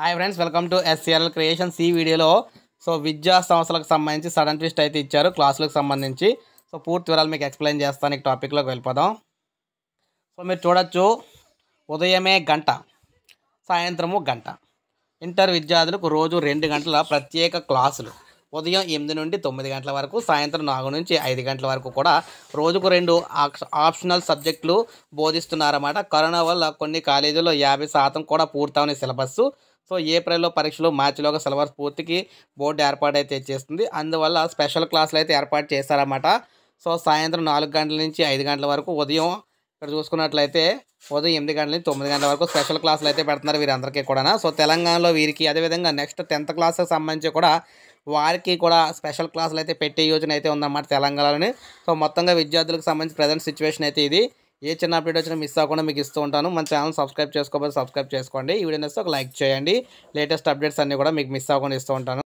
hi friends welcome to SCL creations ఈ వీడియోలో so విద్యా సంస్థలకు సంబంధించి సడన్ ట్విస్ట్ అయితే ఇచ్చారు క్లాసులకు సంబంధించి సో పూర్తి వివరాలు మీకు ఎక్స్ప్లెయిన్ చేస్తాను ఈ టాపిక్లోకి వెళ్ళిపోదాం సో మీరు చూడొచ్చు ఉదయమే గంట సాయంత్రము గంట ఇంటర్ విద్యార్థులకు రోజు రెండు గంటల ప్రత్యేక క్లాసులు ఉదయం ఎనిమిది నుండి తొమ్మిది గంటల వరకు సాయంత్రం నాలుగు నుంచి ఐదు గంటల వరకు కూడా రోజుకు రెండు ఆప్షనల్ సబ్జెక్టులు బోధిస్తున్నారన్నమాట కరోనా వల్ల కొన్ని కాలేజీల్లో యాభై శాతం కూడా పూర్తవని సిలబస్ సో ఏప్రిల్లో పరీక్షలు మార్చిలోగా సిలబస్ పూర్తికి బోర్డు ఏర్పాటు అయితే చేస్తుంది అందువల్ల స్పెషల్ క్లాసులు అయితే ఏర్పాటు చేస్తారన్నమాట సో సాయంత్రం నాలుగు గంటల నుంచి ఐదు గంటల వరకు ఉదయం ఇక్కడ చూసుకున్నట్లయితే ఉదయం ఎనిమిది గంటల నుంచి తొమ్మిది గంటల వరకు స్పెషల్ క్లాసులు అయితే పెడుతున్నారు వీరందరికీ కూడా సో తెలంగాణలో వీరికి అదేవిధంగా నెక్స్ట్ టెన్త్ క్లాస్కి సంబంధించి కూడా వారికి కూడా స్పెషల్ క్లాసులు అయితే పెట్టే యోజన అయితే ఉందన్నమాట తెలంగాణలోని సో మొత్తంగా విద్యార్థులకు సంబంధించి ప్రజెంట్ సిచ్యువేషన్ అయితే ఇది ఏ చిన్న అప్డేట్ వచ్చినా మిస్ అవ్వకుండా మీకు ఇస్తూ ఉంటాను మన ఛానల్ సబ్స్క్రైబ్ చేసుకోబోతే సబ్స్క్రైబ్ చేసుకోండి ఈ వీడియో నేస్తే ఒక లైక్ చేయండి లేటెస్ట్ అప్డేట్స్ అన్నీ కూడా మీకు మిస్ అవ్వకుండా ఇస్తూ ఉంటాను